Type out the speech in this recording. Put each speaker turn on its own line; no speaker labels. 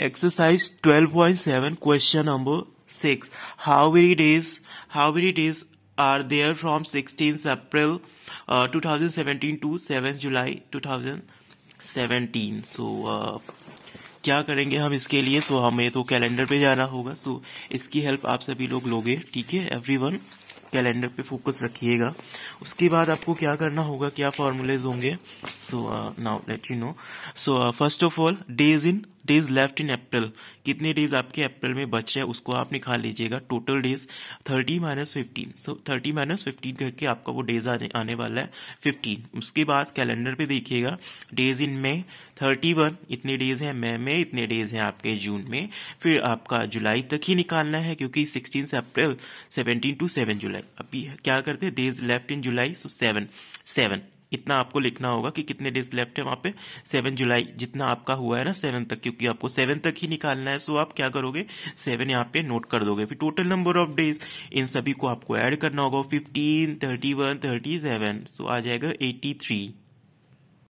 exercise 12.7 question number 6 how many days how many days are there from 16th april uh, 2017 to 7 July 2017 so, uh, क्या करेंगे हम इसके लिए सो so, हमें तो कैलेंडर पे जाना होगा सो so, इसकी हेल्प आप सभी लोग लोगे ठीक है एवरीवन कैलेंडर पे फोकस रखिएगा उसके बाद आपको क्या करना होगा क्या फॉर्मूलेज होंगे so now let you know so first of all days in days left in April कितने डेज आपके अप्रैल में बच रहे हैं उसको आप निकाल लीजिएगा total days thirty minus fifteen so thirty minus fifteen करके आपका वो डेज आने, आने वाला है फिफ्टीन उसके बाद कैलेंडर पे देखिएगा days in May thirty one इतने डेज हैं मई में इतने डेज हैं आपके जून में फिर आपका जुलाई तक ही निकालना है क्योंकि सिक्सटीन से April seventeen to seven July अभी क्या करते हैं days left in July so seven seven इतना आपको लिखना होगा कि कितने डेज लेफ्ट है वहां पे सेवन जुलाई जितना आपका हुआ है ना सेवन तक क्योंकि आपको सेवन तक ही निकालना है सो आप क्या करोगे सेवन यहाँ पे नोट कर दोगे फिर total number of days in सभी को आपको ऐड करना होगा fifteen thirty one thirty seven so आ जाएगा एट्टी थ्री